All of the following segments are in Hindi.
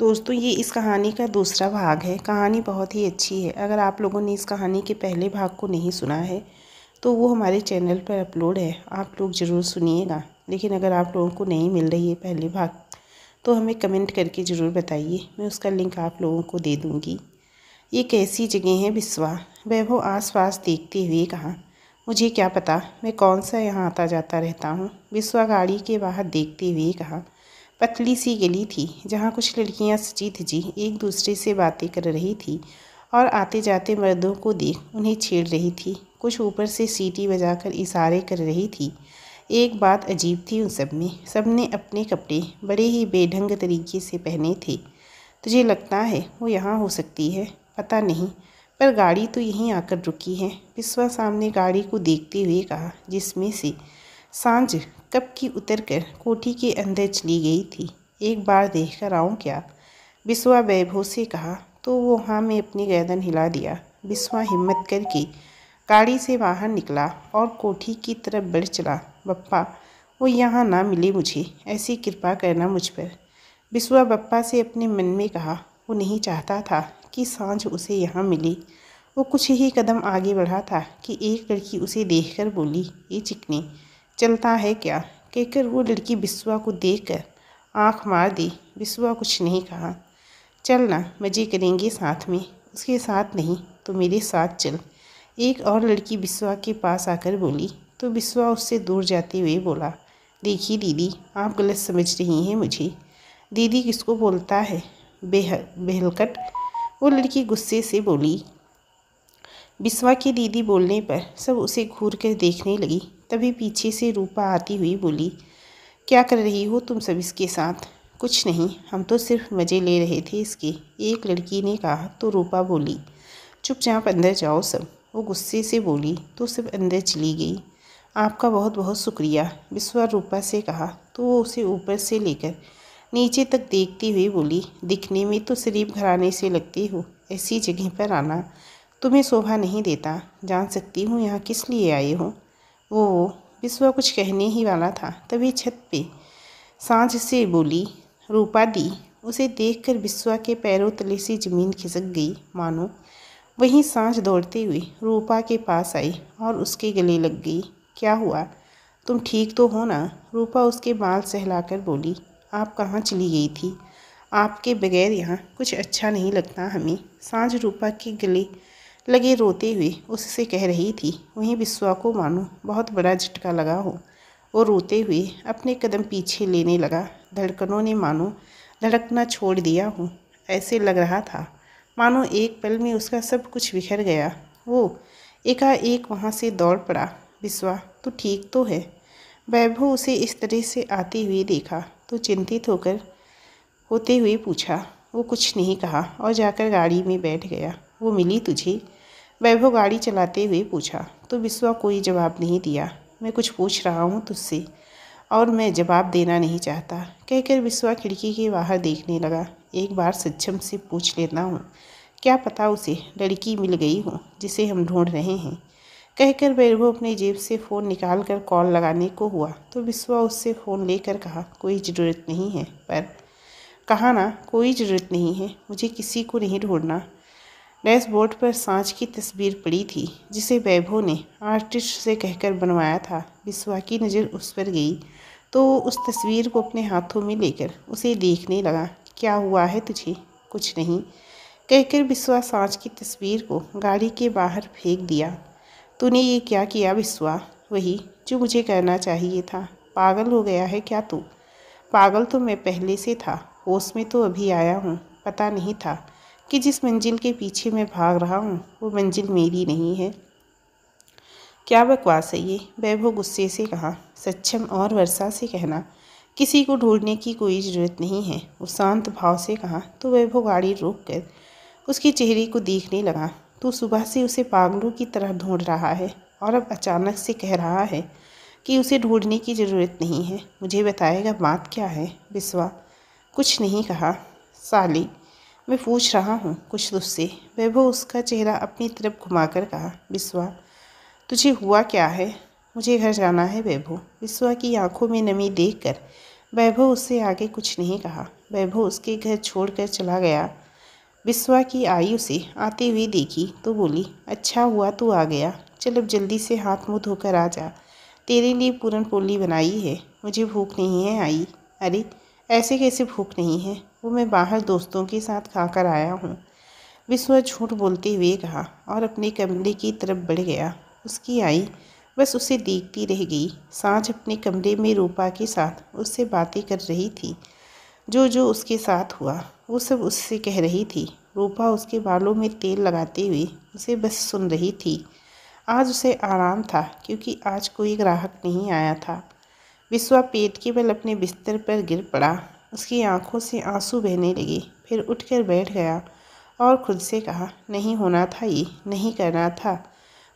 दोस्तों ये इस कहानी का दूसरा भाग है कहानी बहुत ही अच्छी है अगर आप लोगों ने इस कहानी के पहले भाग को नहीं सुना है तो वो हमारे चैनल पर अपलोड है आप लोग ज़रूर सुनिएगा लेकिन अगर आप लोगों को नहीं मिल रही है पहले भाग तो हमें कमेंट करके ज़रूर बताइए मैं उसका लिंक आप लोगों को दे दूँगी ये कैसी जगह है बिस्वा वैभव आस पास देखते हुए कहा मुझे क्या पता मैं कौन सा यहाँ आता जाता रहता हूँ बिस्वा गाड़ी के बाहर देखते हुए कहा पतली सी गली थी जहाँ कुछ लड़कियाँ सजी जी एक दूसरे से बातें कर रही थी और आते जाते मर्दों को देख उन्हें छेड़ रही थी कुछ ऊपर से सीटी बजाकर इशारे कर रही थी एक बात अजीब थी उन सब में सब ने अपने कपड़े बड़े ही बेढंग तरीके से पहने थे तुझे लगता है वो यहाँ हो सकती है पता नहीं पर गाड़ी तो यहीं आकर रुकी है बिस्वा सामने गाड़ी को देखते हुए कहा जिसमें से सांझ तब की उतर कर कोठी के अंदर चली गई थी एक बार देख कर आऊँ क्या बिस्वा वैभव से कहा तो वो हाँ में अपनी गर्दन हिला दिया बिस्वा हिम्मत करके गाड़ी से बाहर निकला और कोठी की तरफ बढ़ चला बप्पा वो यहाँ ना मिले मुझे ऐसी कृपा करना मुझ पर बिस्वा बप्पा से अपने मन में कहा वो नहीं चाहता था कि सांझ उसे यहाँ मिली वो कुछ ही कदम आगे बढ़ा था कि एक लड़की उसे देखकर बोली ये चिकनी चलता है क्या कहकर वो लड़की बिस्वा को देख कर आँख मार दी बिस्वा कुछ नहीं कहा चल ना मज़े करेंगे साथ में उसके साथ नहीं तो मेरे साथ चल एक और लड़की बिस्वा के पास आकर बोली तो बिस्वा उससे दूर जाते हुए बोला देखिए दीदी आप गलत समझ रही हैं मुझे दीदी किसको बोलता है बेह बेहलकट वो लड़की गुस्से से बोली बिस्वा की दीदी बोलने पर सब उसे घूर कर देखने लगी तभी पीछे से रूपा आती हुई बोली क्या कर रही हो तुम सब इसके साथ कुछ नहीं हम तो सिर्फ मज़े ले रहे थे इसके एक लड़की ने कहा तो रूपा बोली चुपचाप अंदर जाओ सब वो गुस्से से बोली तो सब अंदर चली गई आपका बहुत बहुत शुक्रिया बिस्वा रूपा से कहा तो वो उसे ऊपर से लेकर नीचे तक देखती हुई बोली दिखने में तो शरीफ घराने से लगती हो ऐसी जगह पर आना तुम्हें शोभा नहीं देता जान सकती हूँ यहाँ किस लिए आए हो वो बिस्वा कुछ कहने ही वाला था तभी छत पे सांझ से बोली रूपा दी उसे देखकर बिस्वा के पैरों तले से ज़मीन खिसक गई मानो वहीं सांझ दौड़ते हुए रूपा के पास आई और उसके गले लग गई क्या हुआ तुम ठीक तो हो ना रूपा उसके बाल सहलाकर बोली आप कहाँ चली गई थी आपके बगैर यहाँ कुछ अच्छा नहीं लगता हमें सांझ रूपा के गले लगी रोते हुए उससे कह रही थी वहीं बिस्वा को मानो बहुत बड़ा झटका लगा हो वो रोते हुए अपने कदम पीछे लेने लगा धड़कनों ने मानो धड़कना छोड़ दिया हो ऐसे लग रहा था मानो एक पल में उसका सब कुछ बिखर गया वो एकाएक वहाँ से दौड़ पड़ा बिस्वा तो ठीक तो है वैभव उसे इस तरह से आते हुए देखा तो चिंतित होकर होते हुए पूछा वो कुछ नहीं कहा और जाकर गाड़ी में बैठ गया वो मिली तुझे वैभव गाड़ी चलाते हुए पूछा तो विश्वा कोई जवाब नहीं दिया मैं कुछ पूछ रहा हूँ तुझसे और मैं जवाब देना नहीं चाहता कहकर विश्वा खिड़की के बाहर देखने लगा एक बार सज्जम से पूछ लेता हूँ क्या पता उसे लड़की मिल गई हो जिसे हम ढूंढ रहे हैं कहकर वैभव अपने जेब से फ़ोन निकाल कर कॉल लगाने को हुआ तो विश्वा उससे फ़ोन लेकर कहा कोई ज़रूरत नहीं है पर कहा ना कोई ज़रूरत नहीं है मुझे किसी को नहीं ढूंढना डैशबोर्ड पर सांच की तस्वीर पड़ी थी जिसे वैभव ने आर्टिस्ट से कहकर बनवाया था बिस्वा की नज़र उस पर गई तो उस तस्वीर को अपने हाथों में लेकर उसे देखने लगा क्या हुआ है तुझे कुछ नहीं कहकर बिस्वा सांच की तस्वीर को गाड़ी के बाहर फेंक दिया तूने ये क्या किया बिस्वा वही जो मुझे करना चाहिए था पागल हो गया है क्या तू पागल तो मैं पहले से था होश में तो अभी आया हूँ पता नहीं था कि जिस मंजिल के पीछे मैं भाग रहा हूँ वो मंजिल मेरी नहीं है क्या बकवास है ये वैभव गुस्से से कहा सक्षम और वर्षा से कहना किसी को ढूंढने की कोई ज़रूरत नहीं है वो शांत भाव से कहा तो वैभव गाड़ी रोक कर उसके चेहरे को देखने लगा तो सुबह से उसे पागलों की तरह ढूंढ रहा है और अब अचानक से कह रहा है कि उसे ढूंढने की ज़रूरत नहीं है मुझे बताएगा बात क्या है बिस्वा कुछ नहीं कहा साली मैं पूछ रहा हूँ कुछ उससे वैभव उसका चेहरा अपनी तरफ घुमाकर कहा बिस्वा तुझे हुआ क्या है मुझे घर जाना है वैभव बिस्वा की आंखों में नमी देखकर वैभव उससे आगे कुछ नहीं कहा वैभव उसके घर छोड़कर चला गया बिस्वा की आयु से आते हुए देखी तो बोली अच्छा हुआ तू आ गया चल अब जल्दी से हाथ मुँह धोकर आ जा तेरे लिए पूरन पोली बनाई है मुझे भूख नहीं है आई अरे ऐसे कैसे भूख नहीं है वो मैं बाहर दोस्तों के साथ खाकर आया हूँ विश्व झूठ बोलते हुए कहा और अपने कमरे की तरफ बढ़ गया उसकी आई बस उसे देखती रह गई सांझ अपने कमरे में रूपा के साथ उससे बातें कर रही थी जो जो उसके साथ हुआ वो सब उससे कह रही थी रूपा उसके बालों में तेल लगाते हुए उसे बस सुन रही थी आज उसे आराम था क्योंकि आज कोई ग्राहक नहीं आया था विश्वा पेट के बल अपने बिस्तर पर गिर पड़ा उसकी आंखों से आंसू बहने लगे फिर उठकर बैठ गया और खुद से कहा नहीं होना था ये नहीं करना था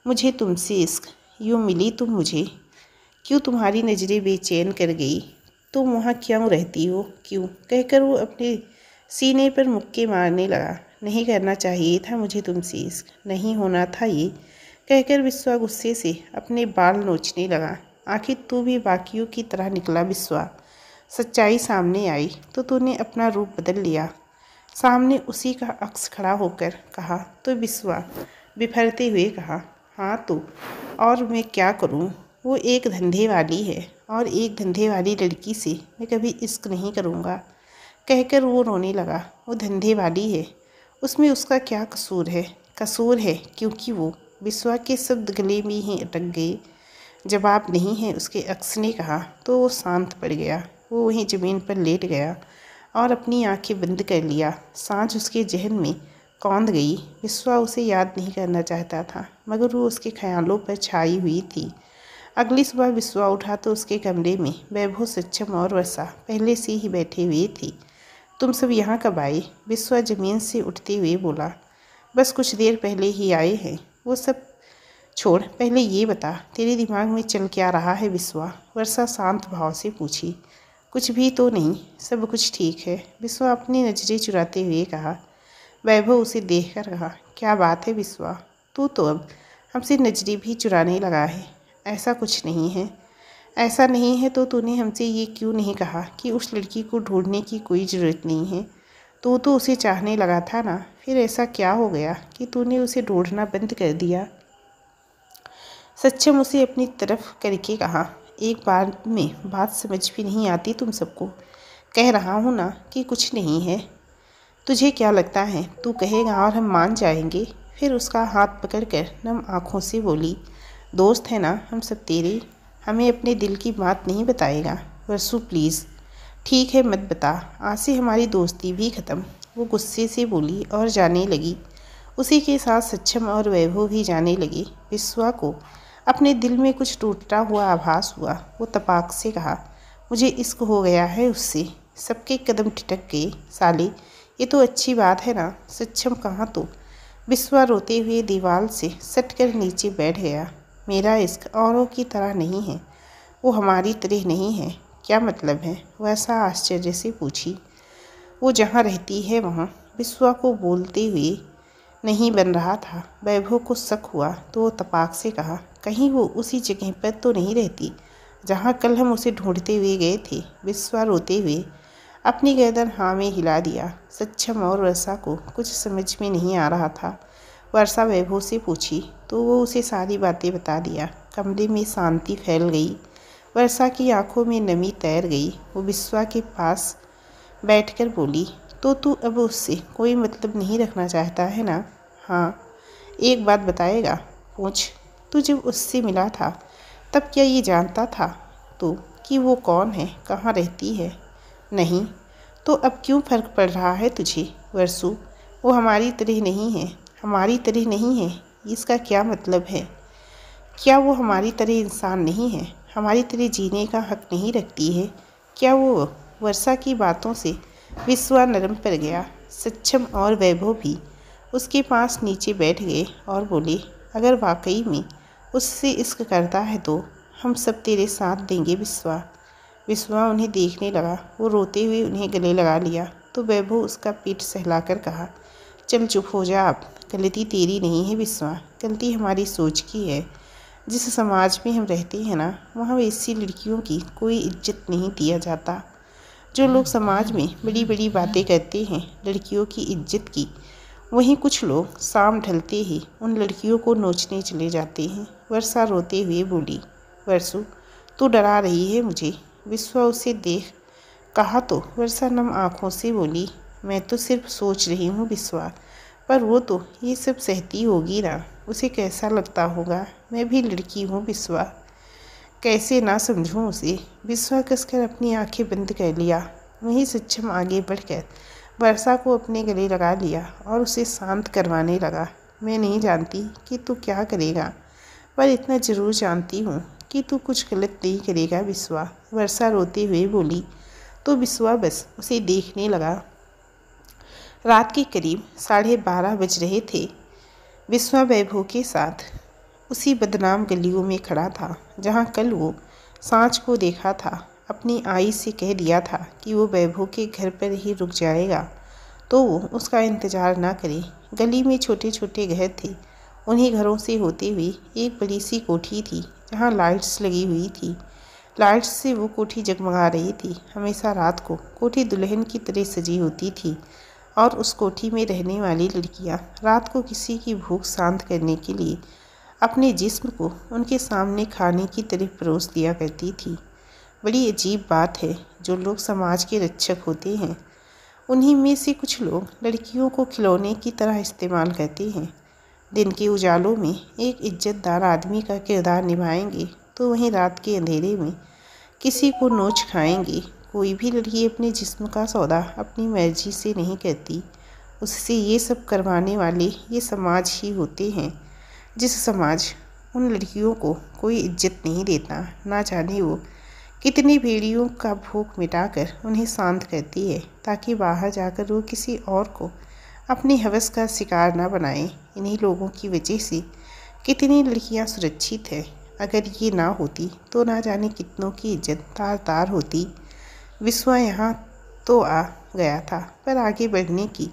मुझे तुमसे इश्क यूँ मिली तुम मुझे क्यों तुम्हारी नज़रें बेचैन कर गई तुम वहाँ क्यों रहती हो क्यों कहकर वो अपने सीने पर मुक्के मारने लगा नहीं करना चाहिए था मुझे तुमसे इश्क नहीं होना था ये कहकर विश्वा गुस्से से अपने बाल नोचने लगा आखिर तू भी बाकियों की तरह निकला विश्वा सच्चाई सामने आई तो तूने अपना रूप बदल लिया सामने उसी का अक्स खड़ा होकर कहा तो विश्वा बिफरते हुए कहा हाँ तो और मैं क्या करूँ वो एक धंधे वाली है और एक धंधे वाली लड़की से मैं कभी इश्क नहीं करूँगा कहकर वो रोने लगा वो धंधे वाली है उसमें उसका क्या कसूर है कसूर है क्योंकि वो विश्वा के शब्द गले में ही अटक गए जवाब नहीं है उसके अक्स ने कहा तो वो शांत पड़ गया वो वहीं ज़मीन पर लेट गया और अपनी आंखें बंद कर लिया सांझ उसके जहन में कौंद गई विश्वा उसे याद नहीं करना चाहता था मगर वो उसके ख्यालों पर छाई हुई थी अगली सुबह विश्वा उठा तो उसके कमरे में वैभव सक्षम और वसा पहले से ही बैठी हुई थी तुम सब यहाँ कब आए विश्वा ज़मीन से उठते हुए बोला बस कुछ देर पहले ही आए हैं वो सब छोड़ पहले ये बता तेरे दिमाग में चल क्या रहा है विश्वा वर्षा शांत भाव से पूछी कुछ भी तो नहीं सब कुछ ठीक है विश्वा अपनी नजरें चुराते हुए कहा वैभव उसे देखकर कहा क्या बात है विश्वा तू तो अब हमसे नजरें भी चुराने लगा है ऐसा कुछ नहीं है ऐसा नहीं है तो तूने हमसे ये क्यों नहीं कहा कि उस लड़की को ढूंढने की कोई ज़रूरत नहीं है तू तो उसे चाहने लगा था ना फिर ऐसा क्या हो गया कि तूने उसे ढूंढना बंद कर दिया सच्चम उसे अपनी तरफ करके कहा एक बार में बात समझ भी नहीं आती तुम सबको कह रहा हूँ ना कि कुछ नहीं है तुझे क्या लगता है तू कहेगा और हम मान जाएंगे फिर उसका हाथ पकड़कर नम आँखों से बोली दोस्त है ना हम सब तेरे हमें अपने दिल की बात नहीं बताएगा वर्सू प्लीज़ ठीक है मत बता आज से हमारी दोस्ती भी ख़त्म वो गुस्से से बोली और जाने लगी उसी के साथ सक्षम और वैभव भी जाने लगे विश्वा को अपने दिल में कुछ टूटता हुआ आभास हुआ वो तपाक से कहा मुझे इश्क हो गया है उससे सबके कदम ठिटक गए साली ये तो अच्छी बात है ना सक्षम कहाँ तो बिस्वा रोते हुए दीवार से सट कर नीचे बैठ गया मेरा इश्क औरों की तरह नहीं है वो हमारी तरह नहीं है क्या मतलब है वैसा आश्चर्य से पूछी वो जहाँ रहती है वहाँ बिस्वा को बोलते हुए नहीं बन रहा था वैभव को शक हुआ तो वो तपाक से कहा कहीं वो उसी जगह पर तो नहीं रहती जहाँ कल हम उसे ढूंढते हुए गए थे विश्वा रोते हुए अपनी गर्दन हाँ में हिला दिया सक्षम और वर्षा को कुछ समझ में नहीं आ रहा था वर्षा वैभव से पूछी तो वो उसे सारी बातें बता दिया कमरे में शांति फैल गई वर्षा की आंखों में नमी तैर गई वो विश्वा के पास बैठकर बोली तो तू अब उससे कोई मतलब नहीं रखना चाहता है ना हाँ एक बात बताएगा पूछ तुझे उससे मिला था तब क्या ये जानता था तू कि वो कौन है कहाँ रहती है नहीं तो अब क्यों फ़र्क पड़ रहा है तुझे वर्सु वो हमारी तरह नहीं है हमारी तरह नहीं है इसका क्या मतलब है क्या वो हमारी तरह इंसान नहीं है हमारी तरह जीने का हक नहीं रखती है क्या वो वर्षा की बातों से विश्वा नरम पर गया सक्षम और वैभव भी उसके पास नीचे बैठ गए और बोले अगर वाकई में उससे इश्क करता है तो हम सब तेरे साथ देंगे विश्वा विश्वा उन्हें देखने लगा वो रोते हुए उन्हें गले लगा लिया तो वैभव उसका पीठ सहलाकर कहा चल चुप हो जा आप गलती तेरी नहीं है विश्वा गलती हमारी सोच की है जिस समाज में हम रहते हैं ना वहाँ वैसी लड़कियों की कोई इज्जत नहीं दिया जाता जो लोग समाज में बड़ी बड़ी बातें करते हैं लड़कियों की इज्जत की वहीं कुछ लोग शाम ढलते ही उन लड़कियों को नोचने चले जाते हैं वर्षा रोते हुए बोली वर्षु तू डरा रही है मुझे विश्वा उसे देख कहा तो वर्षा नम आँखों से बोली मैं तो सिर्फ सोच रही हूँ विश्वा पर वो तो ये सब सहती होगी ना उसे कैसा लगता होगा मैं भी लड़की हूँ विश्वा कैसे ना समझूँ उसे विश्वा कसकर अपनी आंखें बंद कर लिया वहीं सक्षम आगे बढ़कर वर्षा को अपने गले लगा लिया और उसे शांत करवाने लगा मैं नहीं जानती कि तू क्या करेगा पर इतना ज़रूर जानती हूँ कि तू कुछ गलत नहीं करेगा बिस्वा वर्षा रोते हुए बोली तो बिस्वा बस उसे देखने लगा रात के करीब साढ़े बारह बज रहे थे बिस्वा वैभव के साथ उसी बदनाम गलियों में खड़ा था जहाँ कल वो सांच को देखा था अपनी आई से कह दिया था कि वो वैभव के घर पर ही रुक जाएगा तो वो उसका इंतज़ार ना करे गली में छोटे छोटे घर थे उन्हीं घरों से होते हुए एक बड़ी सी कोठी थी जहाँ लाइट्स लगी हुई थी लाइट्स से वो कोठी जगमगा रही थी हमेशा रात को कोठी दुल्हन की तरह सजी होती थी और उस कोठी में रहने वाली लड़कियाँ रात को किसी की भूख शांत करने के लिए अपने जिस्म को उनके सामने खाने की तरह परोस दिया करती थी बड़ी अजीब बात है जो लोग समाज के रक्षक होते हैं उन्हीं में से कुछ लोग लड़कियों को खिलौने की तरह इस्तेमाल करते हैं दिन के उजालों में एक इज्जतदार आदमी का किरदार निभाएंगे तो वहीं रात के अंधेरे में किसी को नोच खाएंगे कोई भी लड़की अपने जिस्म का सौदा अपनी मर्जी से नहीं करती उससे ये सब करवाने वाले ये समाज ही होते हैं जिस समाज उन लड़कियों को कोई इज्जत नहीं देता ना जाने वो कितनी भेड़ियों का भूख मिटाकर उन्हें शांत करती है ताकि बाहर जाकर वो किसी और को अपनी हवस का शिकार ना बनाएं इन्हीं लोगों की वजह से कितनी लड़कियां सुरक्षित हैं अगर ये ना होती तो ना जाने कितनों की इज्जत तार तार होती विश्वा यहाँ तो आ गया था पर आगे बढ़ने की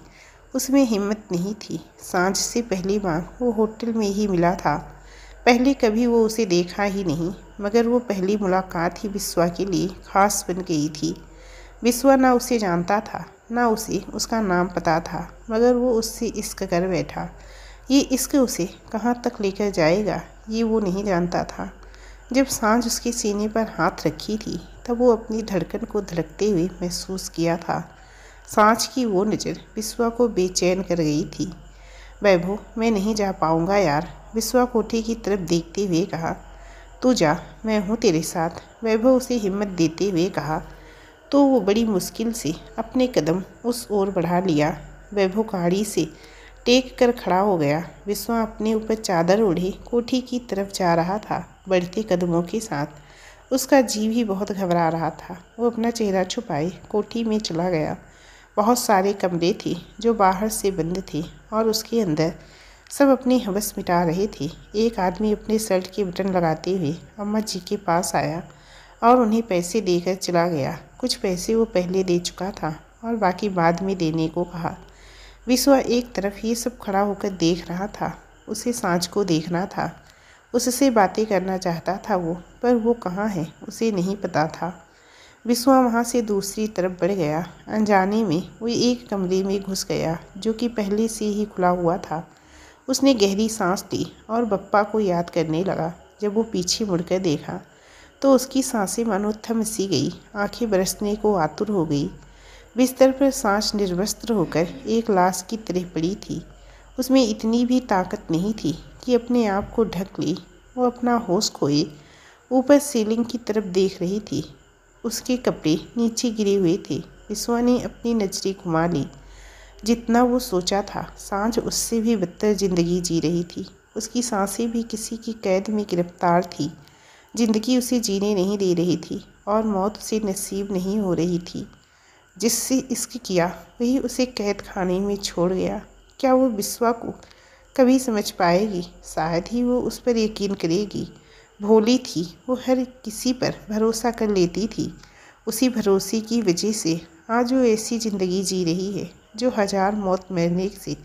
उसमें हिम्मत नहीं थी सांझ से पहली बार वो होटल में ही मिला था पहले कभी वो उसे देखा ही नहीं मगर वो पहली मुलाकात ही विश्वा के लिए खास बन गई थी विश्वा ना उसे जानता था ना उसे उसका नाम पता था मगर वो उससे इस कर बैठा ये इसके उसे कहाँ तक लेकर जाएगा ये वो नहीं जानता था जब सांझ उसके सीने पर हाथ रखी थी तब वो अपनी धड़कन को धड़कते हुए महसूस किया था सांझ की वो नज़र बिस्वा को बेचैन कर गई थी वैभव मैं नहीं जा पाऊँगा यार बिस्वा कोठी की तरफ देखते हुए कहा तू जा मैं हूँ तेरे साथ वैभव उसे हिम्मत देते हुए कहा तो वो बड़ी मुश्किल से अपने कदम उस ओर बढ़ा लिया वैभव गाड़ी से टेक कर खड़ा हो गया विश्वा अपने ऊपर चादर ओढ़ी कोठी की तरफ जा रहा था बढ़ते कदमों के साथ उसका जी भी बहुत घबरा रहा था वो अपना चेहरा छुपाए कोठी में चला गया बहुत सारे कमरे थे जो बाहर से बंद थे और उसके अंदर सब अपनी हवस मिटा रहे थे एक आदमी अपने शर्ट के बटन लगाते हुए अम्मा जी के पास आया और उन्हें पैसे देकर चला गया कुछ पैसे वो पहले दे चुका था और बाकी बाद में देने को कहा विश्वा एक तरफ ये सब खड़ा होकर देख रहा था उसे सांझ को देखना था उससे बातें करना चाहता था वो पर वो कहाँ है उसे नहीं पता था विश्वा वहाँ से दूसरी तरफ बढ़ गया अनजाने में वो एक कमरे में घुस गया जो कि पहले से ही खुला हुआ था उसने गहरी सांस ली और बप्पा को याद करने लगा जब वो पीछे मुड़कर देखा तो उसकी सांसें मनोत्थम थम सी गई आंखें बरसने को आतुर हो गई बिस्तर पर सांस निर्वस्त्र होकर एक लाश की तरह पड़ी थी उसमें इतनी भी ताकत नहीं थी कि अपने आप को ढक ले वो अपना होश खोए ऊपर सीलिंग की तरफ देख रही थी उसके कपड़े नीचे गिरे हुए थे विश्वा ने अपनी नजरें घुमा ली जितना वो सोचा था सांझ उससे भी बदतर जिंदगी जी रही थी उसकी सांसें भी किसी की कैद में गिरफ्तार थी जिंदगी उसे जीने नहीं दे रही थी और मौत उसे नसीब नहीं हो रही थी जिससे इश्क किया वही उसे कैद खाने में छोड़ गया क्या वो बिस्वा को कभी समझ पाएगी शायद ही वो उस पर यकीन करेगी भोली थी वो हर किसी पर भरोसा कर लेती थी उसी भरोसे की वजह से आज वो ऐसी ज़िंदगी जी रही है जो हज़ार मौत मरने से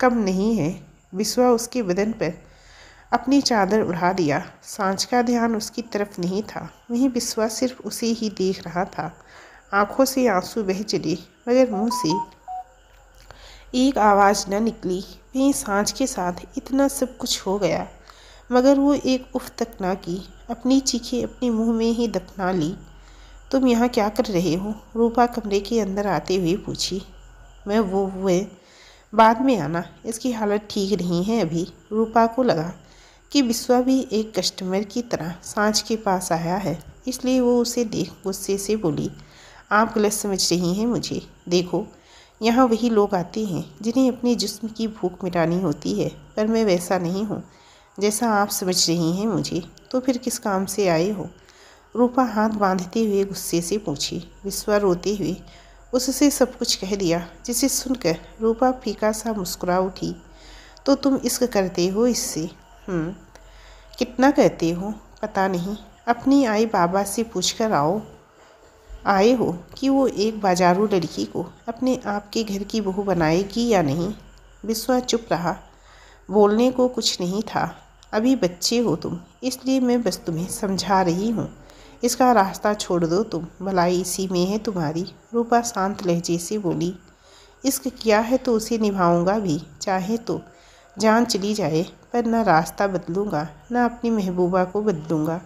कम नहीं है बिस्वा उसके बदन पर अपनी चादर उड़ा दिया सांझ का ध्यान उसकी तरफ नहीं था वहीं बिस्वा सिर्फ उसे ही देख रहा था आंखों से आंसू बह चले मगर मुंह से एक आवाज़ न निकली वहीं सांझ के साथ इतना सब कुछ हो गया मगर वो एक उफ तक ना की अपनी चीखें अपने मुंह में ही दफना ली तुम यहाँ क्या कर रहे हो रूपा कमरे के अंदर आते हुए पूछी मैं वो हुए बाद में आना इसकी हालत ठीक नहीं है अभी रूपा को लगा कि बिस्वा भी एक कस्टमर की तरह सांझ के पास आया है इसलिए वो उसे देख गुस्से से बोली आप गलत समझ रही हैं मुझे देखो यहाँ वही लोग आते हैं जिन्हें अपने जिस्म की भूख मिटानी होती है पर मैं वैसा नहीं हूँ जैसा आप समझ रही हैं मुझे तो फिर किस काम से आए हो रूपा हाथ बांधते हुए गुस्से से पूछी विस्वा रोते हुए उससे सब कुछ कह दिया जिसे सुनकर रूपा फीका सा मुस्कुरा उठी तो तुम इश्क करते हो इससे हम्म, कितना करते हो पता नहीं अपनी आई बाबा से पूछ कर आओ आए हो कि वो एक बाजारू लड़की को अपने आप के घर की बहू बनाएगी या नहीं बिस्वा चुप रहा बोलने को कुछ नहीं था अभी बच्चे हो तुम इसलिए मैं बस तुम्हें समझा रही हूँ इसका रास्ता छोड़ दो तुम भलाई इसी में है तुम्हारी रूपा शांत लहजे से बोली इश्क किया है तो उसे निभाऊंगा भी चाहे तो जान चली जाए पर ना रास्ता बदलूंगा ना अपनी महबूबा को बदलूंगा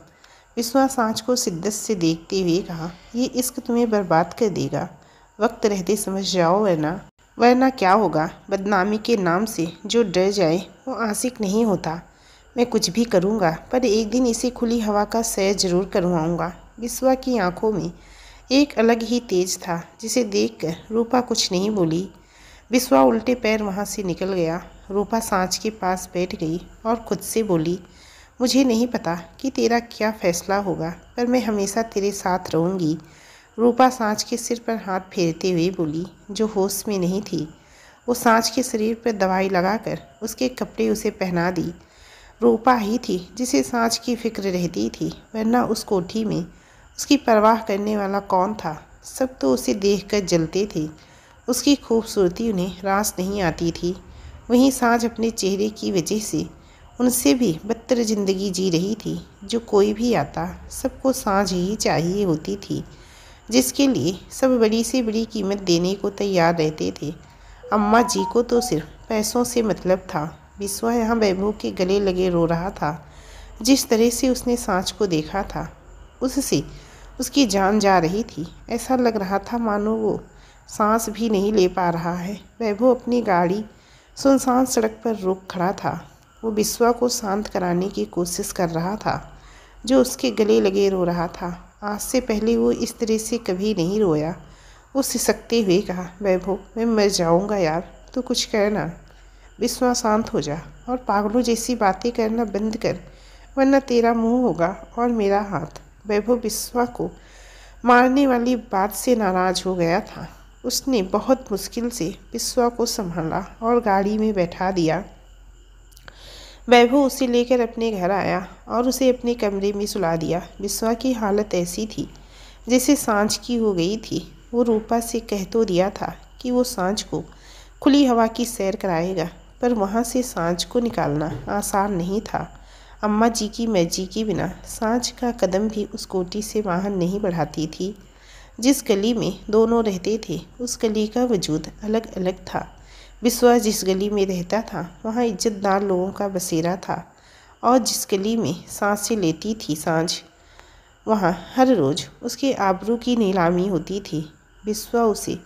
विश्वास सांच को शिद्दत से देखते हुए कहा ये इश्क तुम्हें बर्बाद कर देगा वक्त रहते समझ जाओ वरना वरना क्या होगा बदनामी के नाम से जो डर जाए वो आंसिक नहीं होता मैं कुछ भी करूँगा पर एक दिन इसे खुली हवा का सैर जरूर करवाऊँगा विश्वा की आंखों में एक अलग ही तेज था जिसे देखकर रूपा कुछ नहीं बोली विश्वा उल्टे पैर वहाँ से निकल गया रूपा सांच के पास बैठ गई और खुद से बोली मुझे नहीं पता कि तेरा क्या फ़ैसला होगा पर मैं हमेशा तेरे साथ रहूँगी रूपा सांच के सिर पर हाथ फेरते हुए बोली जो होश में नहीं थी वो सांच के शरीर पर दवाई लगाकर उसके कपड़े उसे पहना दी रूपा ही थी जिसे सांच की फिक्र रहती थी वरना उस कोठी में उसकी परवाह करने वाला कौन था सब तो उसे देख जलते थे उसकी खूबसूरती उन्हें रास नहीं आती थी वहीं सांझ अपने चेहरे की वजह से उनसे भी बदतर ज़िंदगी जी रही थी जो कोई भी आता सबको सांझ ही चाहिए होती थी जिसके लिए सब बड़ी से बड़ी कीमत देने को तैयार रहते थे अम्मा जी को तो सिर्फ पैसों से मतलब था बिस्वा यहाँ वैभव के गले लगे रो रहा था जिस तरह से उसने सांच को देखा था उससे उसकी जान जा रही थी ऐसा लग रहा था मानो वो सांस भी नहीं ले पा रहा है वैभव अपनी गाड़ी सुनसान सड़क पर रुक खड़ा था वो बिस्वा को शांत कराने की कोशिश कर रहा था जो उसके गले लगे रो रहा था आज से पहले वो इस तरह से कभी नहीं रोया वो सिसकते हुए कहा वैभव मैं मर जाऊँगा यार तो कुछ करना बिस्वा शांत हो जा और पागलों जैसी बातें करना बंद कर वरना तेरा मुंह होगा और मेरा हाथ वैभव बिस्वा को मारने वाली बात से नाराज़ हो गया था उसने बहुत मुश्किल से बिस्वा को संभाला और गाड़ी में बैठा दिया वैभव उसे लेकर अपने घर आया और उसे अपने कमरे में सुला दिया बिस्वा की हालत ऐसी थी जैसे सांझ की हो गई थी वो रूपा से कह तो दिया था कि वो सांझ को खुली हवा की सैर कराएगा पर वहाँ से सांझ को निकालना आसान नहीं था अम्मा जी की मैजी के बिना सांझ का कदम भी उस कोटी से वाहन नहीं बढ़ाती थी जिस गली में दोनों रहते थे उस गली का वजूद अलग अलग था बिस्वा जिस गली में रहता था वहाँ इज्जतदार लोगों का बसेरा था और जिस गली में सांसें लेती थी सांझ वहाँ हर रोज़ उसके आबरू की नीलामी होती थी विश्वा उसे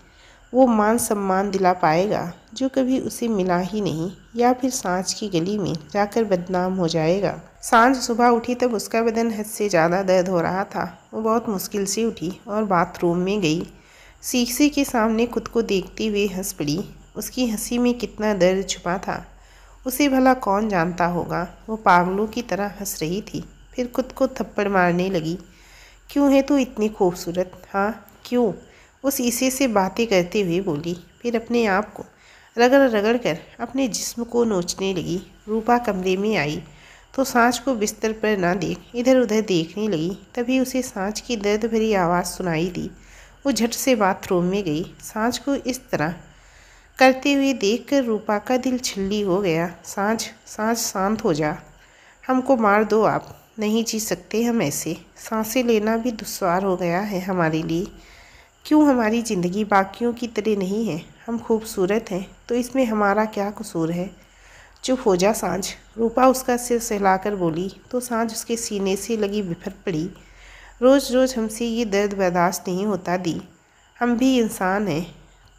वो मान सम्मान दिला पाएगा जो कभी उसे मिला ही नहीं या फिर सांझ की गली में जाकर बदनाम हो जाएगा सांझ सुबह उठी तब उसका बदन हद से ज़्यादा दर्द हो रहा था वो बहुत मुश्किल से उठी और बाथरूम में गई शीशे के सामने खुद को देखते हुए हंस पड़ी उसकी हंसी में कितना दर्द छुपा था उसे भला कौन जानता होगा वो पागलों की तरह हंस रही थी फिर खुद को थप्पड़ मारने लगी क्यों है तू इतनी खूबसूरत हाँ क्यों उस इसे से बातें करते हुए बोली फिर अपने आप को रगड़ रगड़ कर अपने जिस्म को नोचने लगी रूपा कमरे में आई तो सांच को बिस्तर पर ना देख इधर उधर देखने लगी तभी उसे सांच की दर्द भरी आवाज़ सुनाई दी वो झट से बाथरूम में गई सांच को इस तरह करते हुए देखकर रूपा का दिल छिल्ली हो गया सांझ सांझ शांत हो जा हमको मार दो आप नहीं जी सकते हम ऐसे सांसें लेना भी दुश्वार हो गया है हमारे लिए क्यों हमारी ज़िंदगी बाकियों की तरह नहीं है हम खूबसूरत हैं तो इसमें हमारा क्या कसूर है चुप हो जा सांझ रूपा उसका सिर सहलाकर बोली तो सांझ उसके सीने से लगी बिफर पड़ी रोज़ रोज़ हमसे ये दर्द बर्दाश्त नहीं होता दी हम भी इंसान हैं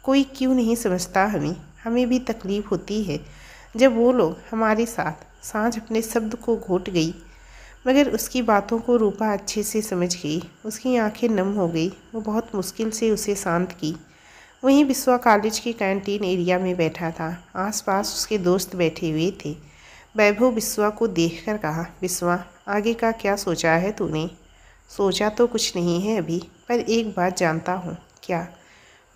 कोई क्यों नहीं समझता हमें हमें भी तकलीफ़ होती है जब वो लोग हमारे साथ सांझ अपने शब्द को घोट गई मगर उसकी बातों को रूपा अच्छे से समझ गई उसकी आंखें नम हो गई वो बहुत मुश्किल से उसे शांत की वहीं बिस्वा कॉलेज के कैंटीन एरिया में बैठा था आसपास उसके दोस्त बैठे हुए थे वैभव बिस्वा को देख कहा बिस्वा आगे का क्या सोचा है तूने सोचा तो कुछ नहीं है अभी पर एक बात जानता हूँ क्या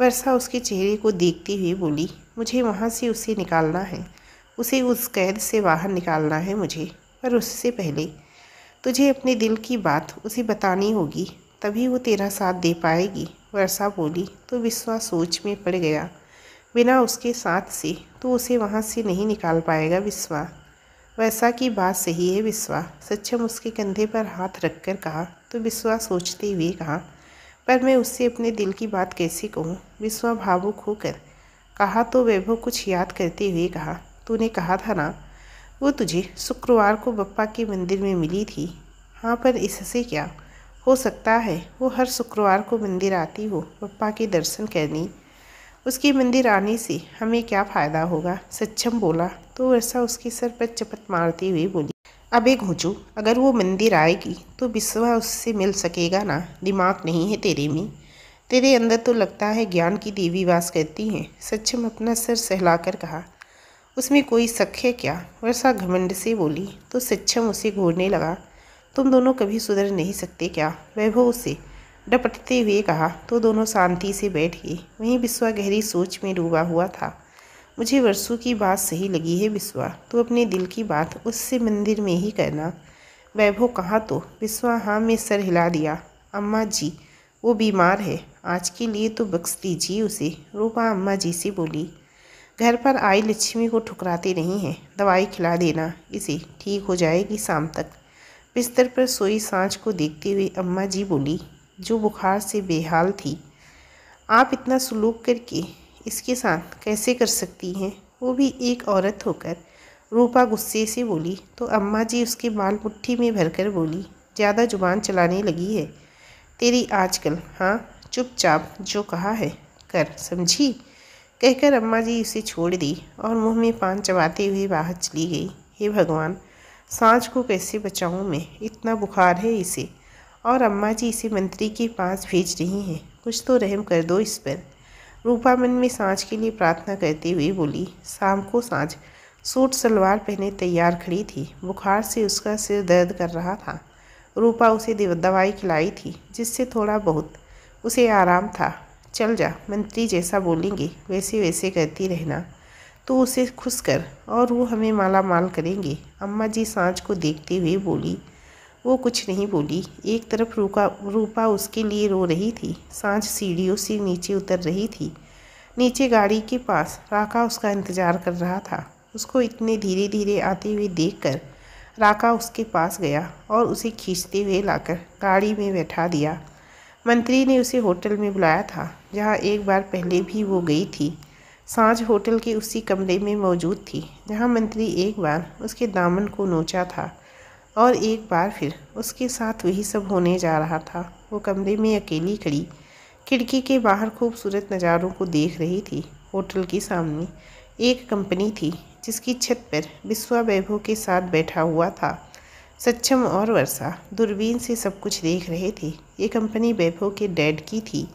वर्षा उसके चेहरे को देखती हुई बोली मुझे वहाँ से उसे निकालना है उसे उस कैद से बाहर निकालना है मुझे पर उससे पहले तुझे अपने दिल की बात उसे बतानी होगी तभी वो तेरा साथ दे पाएगी वर्षा बोली तो विश्वा सोच में पड़ गया बिना उसके साथ से तो उसे वहाँ से नहीं निकाल पाएगा विश्वा वैसा की बात सही है विश्वा सच्चम उसके कंधे पर हाथ रखकर कहा तो विश्वा सोचते हुए कहा पर मैं उससे अपने दिल की बात कैसे कहूँ विश्वा भावुक होकर कहा तो वैभव कुछ याद करते हुए कहा तूने कहा था ना वो तुझे शुक्रवार को बप्पा के मंदिर में मिली थी हाँ पर इससे क्या हो सकता है वो हर शुक्रवार को मंदिर आती हो बप्पा के दर्शन करनी उसके मंदिर आने से हमें क्या फ़ायदा होगा सच्चम बोला तो वर्षा उसके सर पर चपत मारती हुई बोली अब एक घोचू अगर वो मंदिर आएगी तो बिस्वा उससे मिल सकेगा ना दिमाग नहीं है तेरे में तेरे अंदर तो लगता है ज्ञान की देवी वास करती हैं सक्षम अपना सर सहलाकर कहा उसमें कोई शक है क्या वर्षा घमंड से बोली तो सच्चम उसे घोरने लगा तुम दोनों कभी सुधर नहीं सकते क्या वैभव उसे डपटते हुए कहा तो दोनों शांति से बैठ गए वहीं बिस्वा गहरी सोच में डूबा हुआ था मुझे वर्षों की बात सही लगी है बिस्वा तू अपने दिल की बात उससे मंदिर में ही कहना वैभव कहा तो बिस्वा हाँ में सर हिला दिया अम्मा जी वो बीमार है आज के लिए तो बख्श दीजिए उसे रूपा अम्मा जी से बोली घर पर आई लक्ष्मी को ठुकराते नहीं हैं दवाई खिला देना इसे ठीक हो जाएगी शाम तक बिस्तर पर सोई सांझ को देखते हुए अम्मा जी बोली जो बुखार से बेहाल थी आप इतना सलूक करके इसके साथ कैसे कर सकती हैं वो भी एक औरत होकर रूपा गुस्से से बोली तो अम्मा जी उसके बाल मुट्ठी में भरकर बोली ज़्यादा जुबान चलाने लगी है तेरी आजकल हाँ चुपचाप जो कहा है कर समझी कहकर अम्मा जी उसे छोड़ दी और मुंह में पान चबाते हुए बाहर चली गई हे भगवान सांझ को कैसे बचाऊँ मैं इतना बुखार है इसे और अम्मा जी इसे मंत्री के पास भेज रही हैं कुछ तो रहम कर दो इस पर रूपा मन में सांझ के लिए प्रार्थना करती हुई बोली शाम को सांझ सूट सलवार पहने तैयार खड़ी थी बुखार से उसका सिर दर्द कर रहा था रूपा उसे दवाई खिलाई थी जिससे थोड़ा बहुत उसे आराम था चल जा मंत्री जैसा बोलेंगे वैसे वैसे करती रहना तो उसे खुश कर और वो हमें माला माल करेंगे अम्मा जी सांझ को देखते हुए बोली वो कुछ नहीं बोली एक तरफ रूपा रूपा उसके लिए रो रही थी सांझ सीढ़ियों से नीचे उतर रही थी नीचे गाड़ी के पास राका उसका इंतज़ार कर रहा था उसको इतने धीरे धीरे आते हुए देखकर राका उसके पास गया और उसे खींचते हुए लाकर गाड़ी में बैठा दिया मंत्री ने उसे होटल में बुलाया था जहाँ एक बार पहले भी वो गई थी सांझ होटल के उसी कमरे में मौजूद थी जहाँ मंत्री एक बार उसके दामन को नोचा था और एक बार फिर उसके साथ वही सब होने जा रहा था वो कमरे में अकेली खड़ी खिड़की के बाहर खूबसूरत नज़ारों को देख रही थी होटल के सामने एक कंपनी थी जिसकी छत पर बिस्वा वैभव के साथ बैठा हुआ था सक्षम और वर्षा दूरबीन से सब कुछ देख रहे थे ये कंपनी वैभव के डैड की थी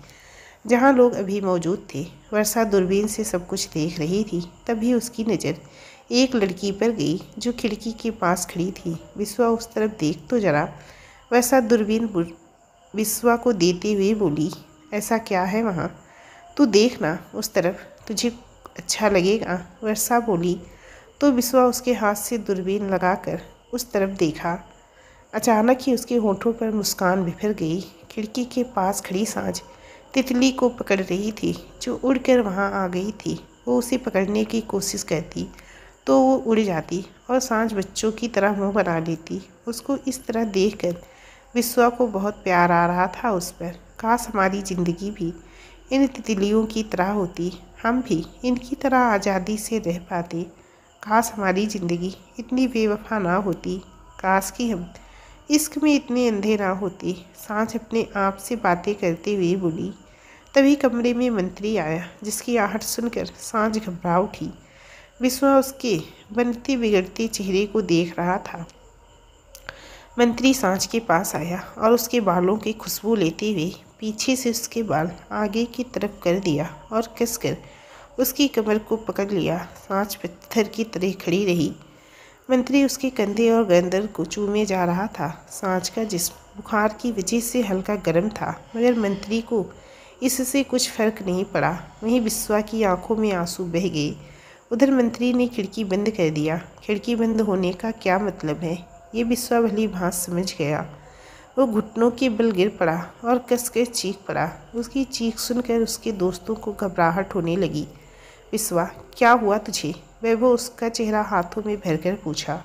जहाँ लोग अभी मौजूद थे वर्षा दूरबीन से सब कुछ देख रही थी तभी उसकी नज़र एक लड़की पर गई जो खिड़की के पास खड़ी थी विश्वा उस तरफ देख तो जरा वैसा दूरबीन विश्वा को देते हुए बोली ऐसा क्या है वहाँ तू देखना उस तरफ तुझे अच्छा लगेगा वर्षा बोली तो विश्वा उसके हाथ से दूरबीन लगाकर उस तरफ देखा अचानक ही उसके होठों पर मुस्कान बिखर गई खिड़की के पास खड़ी सांझ तितली को पकड़ रही थी जो उड़कर वहाँ आ गई थी वो उसे पकड़ने की कोशिश करती तो वो उड़ जाती और सांझ बच्चों की तरह मुंह बना लेती उसको इस तरह देख कर विश्वा को बहुत प्यार आ रहा था उस पर काश हमारी ज़िंदगी भी इन तितलियों की तरह होती हम भी इनकी तरह आज़ादी से रह पाते काश हमारी ज़िंदगी इतनी बेवफा ना होती काश कि हम इश्क में इतने अंधे ना होते सांझ अपने आप से बातें करते हुए बोली तभी कमरे में मंत्री आया जिसकी आहट सुनकर सांझ घबरा उठी विश्वा उसके बनती बिगड़ती चेहरे को देख रहा था मंत्री सांच के पास आया और उसके बालों की खुशबू लेते हुए पीछे से उसके बाल आगे की तरफ कर दिया और कसकर उसकी कमर को पकड़ लिया सांच पत्थर की तरह खड़ी रही मंत्री उसके कंधे और गंदर को चूमे जा रहा था सांच का जिस बुखार की वजह से हल्का गर्म था मगर मंत्री को इससे कुछ फर्क नहीं पड़ा वहीं बिस्वा की आंखों में आंसू बह गए उधर मंत्री ने खिड़की बंद कर दिया खिड़की बंद होने का क्या मतलब है ये बिस्वा भली भांस समझ गया वो घुटनों के बल गिर पड़ा और कसकर चीख पड़ा उसकी चीख सुनकर उसके दोस्तों को घबराहट होने लगी बिस्वा क्या हुआ तुझे वैभव उसका चेहरा हाथों में भर कर पूछा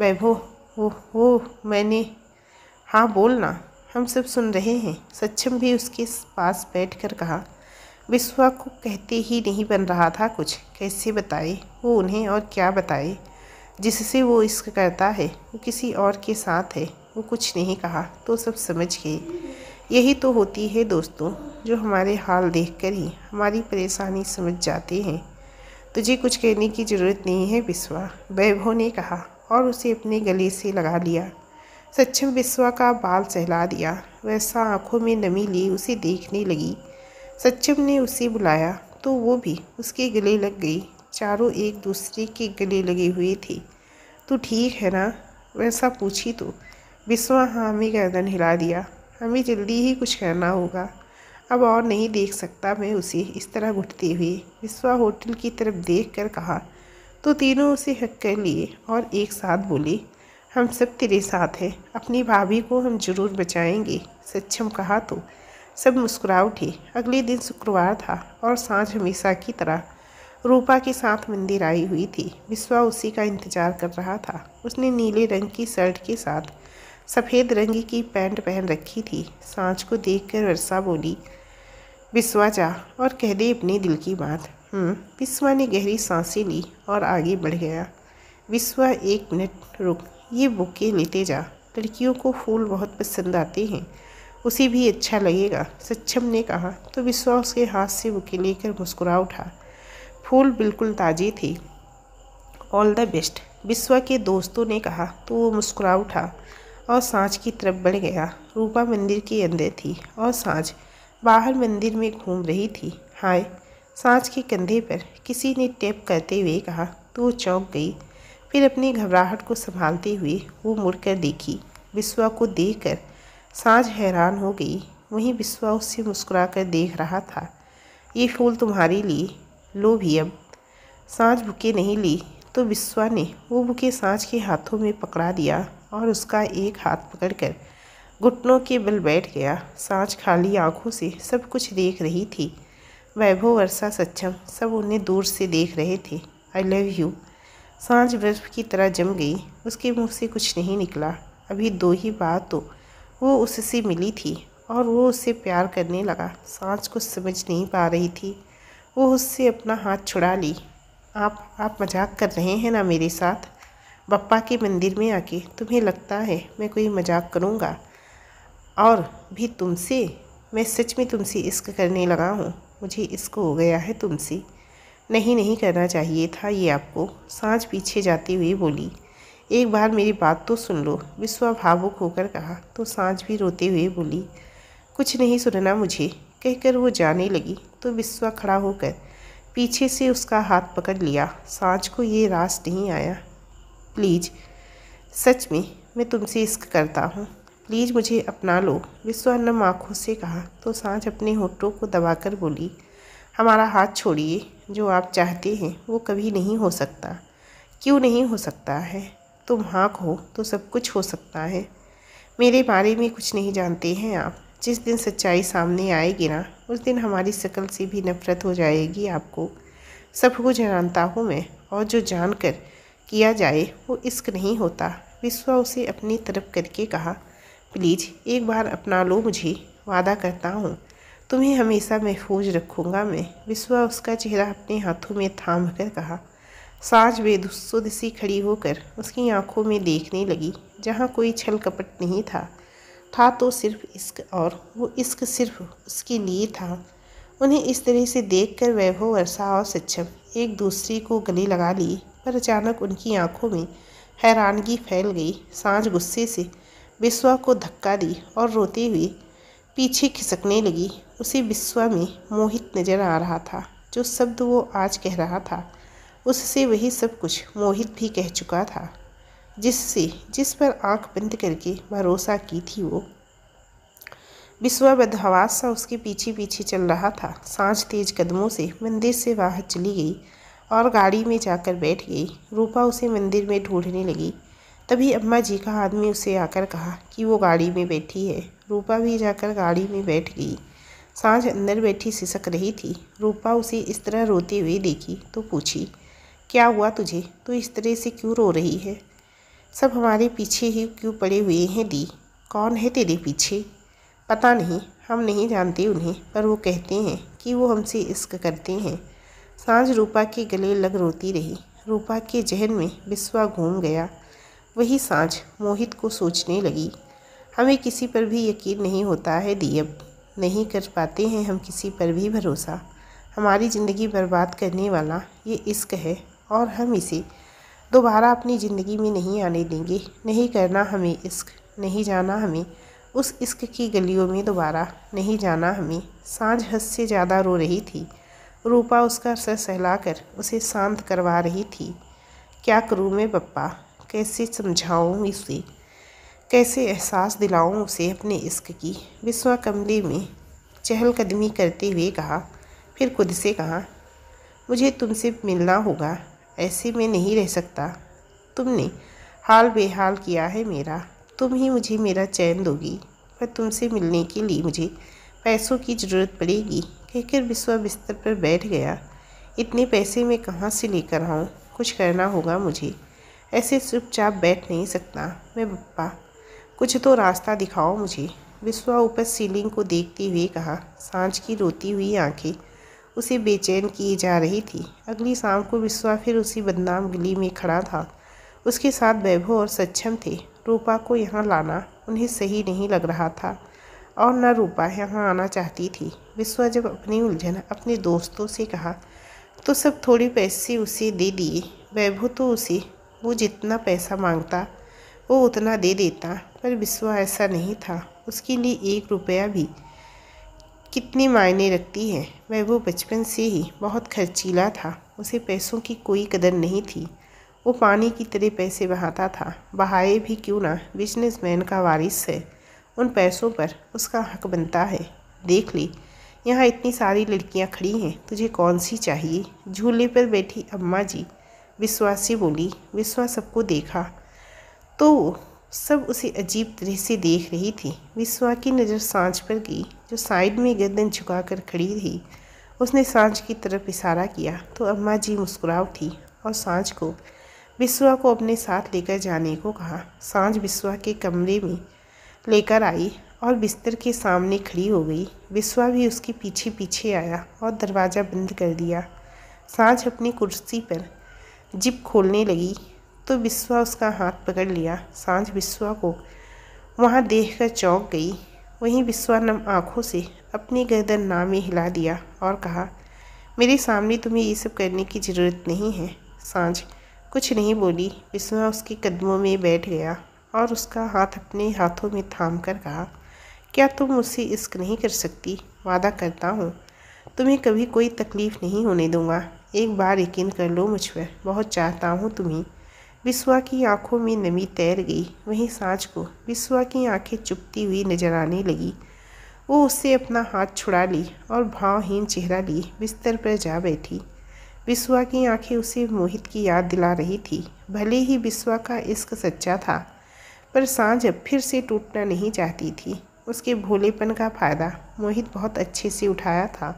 वैभव वो वो मैंने हाँ बोलना हम सब सुन रहे हैं सक्षम भी उसके पास बैठ कर कहा विश्वा को कहते ही नहीं बन रहा था कुछ कैसे बताए वो उन्हें और क्या बताए जिससे वो इश्क करता है वो किसी और के साथ है वो कुछ नहीं कहा तो सब समझ गए यही तो होती है दोस्तों जो हमारे हाल देखकर ही हमारी परेशानी समझ जाते हैं तुझे कुछ कहने की ज़रूरत नहीं है विश्वा वैभव ने कहा और उसे अपने गले से लगा लिया सक्षम विश्वा का बाल सहला दिया वैसा आंखों में नमी ली उसे देखने लगी सच्चम ने उसे बुलाया तो वो भी उसके गले लग गई चारों एक दूसरे के गले लगे हुए थे तो ठीक है ना वैसा पूछी तो बिस्वा हाँ गर्दन हिला दिया हमें जल्दी ही कुछ करना होगा अब और नहीं देख सकता मैं उसे इस तरह घुटते हुए बिस्वा होटल की तरफ देख कर कहा तो तीनों उसे हक कर लिए और एक साथ बोले हम सब तेरे साथ हैं अपनी भाभी को हम जरूर बचाएंगे सक्षम कहा तो सब मुस्कुरा उठे अगले दिन शुक्रवार था और सांझ हमेशा की तरह रूपा के साथ मंदिर आई हुई थी विश्वा उसी का इंतजार कर रहा था उसने नीले रंग की शर्ट के साथ सफ़ेद रंग की पैंट पहन रखी थी सांझ को देखकर वर्षा बोली विश्वा जा और कह दे अपने दिल की बात विश्वा हम्म, ने गहरी सांसें ली और आगे बढ़ गया विश्वा एक मिनट रुक ये बुके लेते जा लड़कियों को फूल बहुत पसंद आते हैं उसे भी अच्छा लगेगा सक्षम ने कहा तो विश्वा उसके हाथ से बुके लेकर मुस्कुरा उठा फूल बिल्कुल ताजी थे ऑल द बेस्ट विश्वा के दोस्तों ने कहा तो वो मुस्कुरा उठा और सांझ की तरफ बढ़ गया रूपा मंदिर के अंदर थी और सांझ बाहर मंदिर में घूम रही थी हाय सांझ के कंधे पर किसी ने टैप करते हुए कहा तो वो चौंक गई फिर अपनी घबराहट को संभालते हुए वो मुड़कर देखी विश्वा को देखकर साँझ हैरान हो गई वहीं विश्वा उससे मुस्कुरा कर देख रहा था ये फूल तुम्हारे लिए लो भी अब साँझ बुके नहीं ली तो विश्वा ने वो बुके साँझ के हाथों में पकड़ा दिया और उसका एक हाथ पकड़कर घुटनों के बल बैठ गया साँझ खाली आंखों से सब कुछ देख रही थी वैभव वर्षा सक्षम सब उन्हें दूर से देख रहे थे आई लव यू साँझ बर्फ की तरह जम गई उसके मुँह से कुछ नहीं निकला अभी दो ही बात तो वो उससे मिली थी और वो उससे प्यार करने लगा सांस कुछ समझ नहीं पा रही थी वो उससे अपना हाथ छुड़ा ली आप आप मजाक कर रहे हैं ना मेरे साथ बप्पा के मंदिर में आके तुम्हें लगता है मैं कोई मजाक करूँगा और भी तुमसे मैं सच में तुमसे इश्क करने लगा हूँ मुझे इश्क हो गया है तुमसे नहीं नहीं करना चाहिए था ये आपको साँझ पीछे जाती हुई बोली एक बार मेरी बात तो सुन लो विश्वा भावुक होकर कहा तो सांझ भी रोते हुए बोली कुछ नहीं सुनना मुझे कहकर वो जाने लगी तो विश्वा खड़ा होकर पीछे से उसका हाथ पकड़ लिया सांझ को ये रास नहीं आया प्लीज़ सच में मैं तुमसे इश्क करता हूँ प्लीज़ मुझे अपना लो विश्वा नम आँखों से कहा तो सांझ अपने होठों को दबाकर बोली हमारा हाथ छोड़िए जो आप चाहते हैं वो कभी नहीं हो सकता क्यों नहीं हो सकता है तुम हाँ कहो तो सब कुछ हो सकता है मेरे बारे में कुछ नहीं जानते हैं आप जिस दिन सच्चाई सामने आएगी ना उस दिन हमारी शक्ल से भी नफरत हो जाएगी आपको सब कुछ जानता हूँ मैं और जो जानकर किया जाए वो इश्क नहीं होता विश्वा उसे अपनी तरफ करके कहा प्लीज़ एक बार अपना लो मुझे वादा करता हूँ तुम्हें हमेशा महफूज रखूँगा मैं विश्वा उसका चेहरा अपने हाथों में थाम कर कहा साँझ वे सी खड़ी होकर उसकी आंखों में देखने लगी जहाँ कोई छल कपट नहीं था था तो सिर्फ इश्क और वो इश्क सिर्फ उसके लिए था उन्हें इस तरह से देखकर वैभव वर्षा और सच्छम एक दूसरे को गले लगा लिए पर अचानक उनकी आंखों में हैरानगी फैल गई सांझ गुस्से से बिस्वा को धक्का दी और रोते हुए पीछे खिसकने लगी उसे बिस्वा में मोहित नजर आ रहा था जो शब्द वो आज कह रहा था उससे वही सब कुछ मोहित भी कह चुका था जिससे जिस पर आंख बंद करके भरोसा की थी वो बिस्वा बदहवास सा उसके पीछे पीछे चल रहा था सांझ तेज कदमों से मंदिर से बाहर चली गई और गाड़ी में जाकर बैठ गई रूपा उसे मंदिर में ढूंढने लगी तभी अम्मा जी का आदमी उसे आकर कहा कि वो गाड़ी में बैठी है रूपा भी जाकर गाड़ी में बैठ गई सांझ अंदर बैठी सिसक रही थी रूपा उसे इस तरह रोते हुए देखी तो पूछी क्या हुआ तुझे तो इस तरह से क्यों रो रही है सब हमारे पीछे ही क्यों पड़े हुए हैं दी कौन है तेरे पीछे पता नहीं हम नहीं जानते उन्हें पर वो कहते हैं कि वो हमसे इश्क करते हैं सांझ रूपा के गले लग रोती रही रूपा के जहन में बिस्वा घूम गया वही सांझ मोहित को सोचने लगी हमें किसी पर भी यकीन नहीं होता है दी अब नहीं कर पाते हैं हम किसी पर भी भरोसा हमारी ज़िंदगी बर्बाद करने वाला ये इश्क है और हम इसे दोबारा अपनी ज़िंदगी में नहीं आने देंगे नहीं करना हमें इश्क नहीं जाना हमें उस इश्क की गलियों में दोबारा नहीं जाना हमें सांझ हद से ज़्यादा रो रही थी रूपा उसका सर सहलाकर उसे शांत करवा रही थी क्या करूँ मैं पप्पा कैसे समझाऊँ इसे कैसे एहसास दिलाऊँ उसे अपने इश्क की विश्वा कमरे में चहलकदमी करते हुए कहा फिर खुद से कहा मुझे तुमसे मिलना होगा ऐसे में नहीं रह सकता तुमने हाल बेहाल किया है मेरा तुम ही मुझे मेरा चैन दोगी पर तुमसे मिलने के लिए मुझे पैसों की ज़रूरत पड़ेगी कहकर बिस्वा बिस्तर पर बैठ गया इतने पैसे मैं कहाँ से लेकर आऊँ कुछ करना होगा मुझे ऐसे चुपचाप बैठ नहीं सकता मैं पप्पा कुछ तो रास्ता दिखाओ मुझे बिस्वा ऊपर सीलिंग को देखते हुए कहा सांझ की रोती हुई आंखें उसे बेचैन की जा रही थी अगली शाम को विश्वा फिर उसी बदनाम गली में खड़ा था उसके साथ वैभव और सक्षम थे रूपा को यहाँ लाना उन्हें सही नहीं लग रहा था और न रूपा यहाँ आना चाहती थी विश्वा जब अपनी उलझन अपने दोस्तों से कहा तो सब थोड़ी पैसे उसे दे दिए वैभव तो उसे वो जितना पैसा मांगता वो उतना दे देता पर विश्वा ऐसा नहीं था उसके लिए एक रुपया भी कितनी मायने रखती है वह वो बचपन से ही बहुत खर्चीला था उसे पैसों की कोई कदर नहीं थी वो पानी की तरह पैसे बहाता था बहाए भी क्यों ना बिजनेसमैन का वारिस है उन पैसों पर उसका हक बनता है देख ली यहाँ इतनी सारी लड़कियाँ खड़ी हैं तुझे कौन सी चाहिए झूले पर बैठी अम्मा जी विश्वासी बोली विश्वास सबको देखा तो सब उसे अजीब तरह से देख रही थी विश्वा की नज़र सांझ पर गई जो साइड में गर्दन झुकाकर खड़ी थी उसने सांझ की तरफ इशारा किया तो अम्मा जी मुस्कुरा उठी और सांझ को विश्वा को अपने साथ लेकर जाने को कहा सांझ विश्वा के कमरे में लेकर आई और बिस्तर के सामने खड़ी हो गई विश्वा भी उसके पीछे पीछे आया और दरवाज़ा बंद कर दिया सांझ अपनी कुर्सी पर जिप खोलने लगी तो बिस्वा उसका हाथ पकड़ लिया सांझ बिस्वा को वहाँ देख कर चौंक गई वहीं बिस्वा नम आँखों से अपनी गर्दन नाम में हिला दिया और कहा मेरे सामने तुम्हें ये सब करने की ज़रूरत नहीं है सांझ कुछ नहीं बोली बिस्वा उसके कदमों में बैठ गया और उसका हाथ अपने हाथों में थाम कर कहा क्या तुम मुझसे इश्क नहीं कर सकती वादा करता हूँ तुम्हें कभी कोई तकलीफ़ नहीं होने दूंगा एक बार यकीन कर लो मुझ पर बहुत चाहता हूँ तुम्हें बिस्वा की आंखों में नमी तैर गई वहीं सांझ को बिस्वा की आंखें चुपती हुई नजर आने लगी वो उससे अपना हाथ छुड़ा ली और भावहीन चेहरा लिए बिस्तर पर जा बैठी बिस्वा की आंखें उसे मोहित की याद दिला रही थी भले ही बिस्वा का इश्क सच्चा था पर सांझ अब फिर से टूटना नहीं चाहती थी उसके भोलेपन का फ़ायदा मोहित बहुत अच्छे से उठाया था